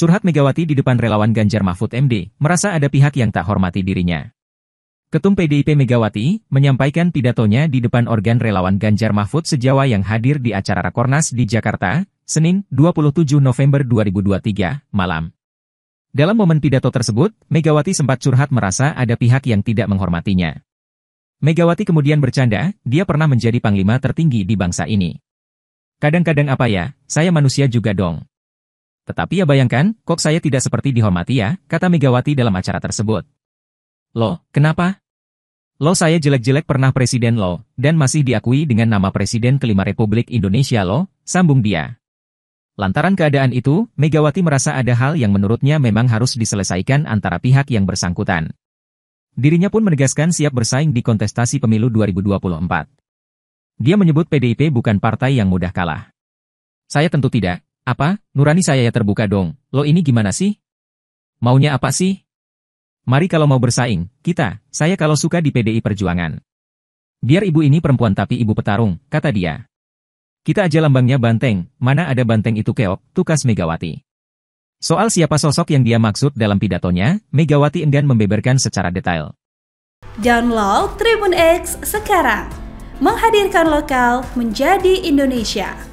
Curhat Megawati di depan relawan Ganjar Mahfud MD, merasa ada pihak yang tak hormati dirinya. Ketum PDIP Megawati menyampaikan pidatonya di depan organ relawan Ganjar Mahfud sejawa yang hadir di acara Rakornas di Jakarta, Senin 27 November 2023, malam. Dalam momen pidato tersebut, Megawati sempat curhat merasa ada pihak yang tidak menghormatinya. Megawati kemudian bercanda, dia pernah menjadi panglima tertinggi di bangsa ini. Kadang-kadang apa ya, saya manusia juga dong. Tetapi ya bayangkan, kok saya tidak seperti dihormati ya, kata Megawati dalam acara tersebut. Loh, kenapa? Loh saya jelek-jelek pernah presiden loh, dan masih diakui dengan nama Presiden kelima Republik Indonesia loh, sambung dia. Lantaran keadaan itu, Megawati merasa ada hal yang menurutnya memang harus diselesaikan antara pihak yang bersangkutan. Dirinya pun menegaskan siap bersaing di kontestasi pemilu 2024. Dia menyebut PDIP bukan partai yang mudah kalah. Saya tentu tidak, apa, nurani saya ya terbuka dong, lo ini gimana sih? Maunya apa sih? Mari kalau mau bersaing, kita, saya kalau suka di PDI Perjuangan. Biar ibu ini perempuan tapi ibu petarung, kata dia. Kita aja lambangnya banteng, mana ada banteng itu keok, tukas Megawati. Soal siapa sosok yang dia maksud dalam pidatonya, Megawati enggan membeberkan secara detail. Download Tribun X sekarang. Menghadirkan lokal menjadi Indonesia.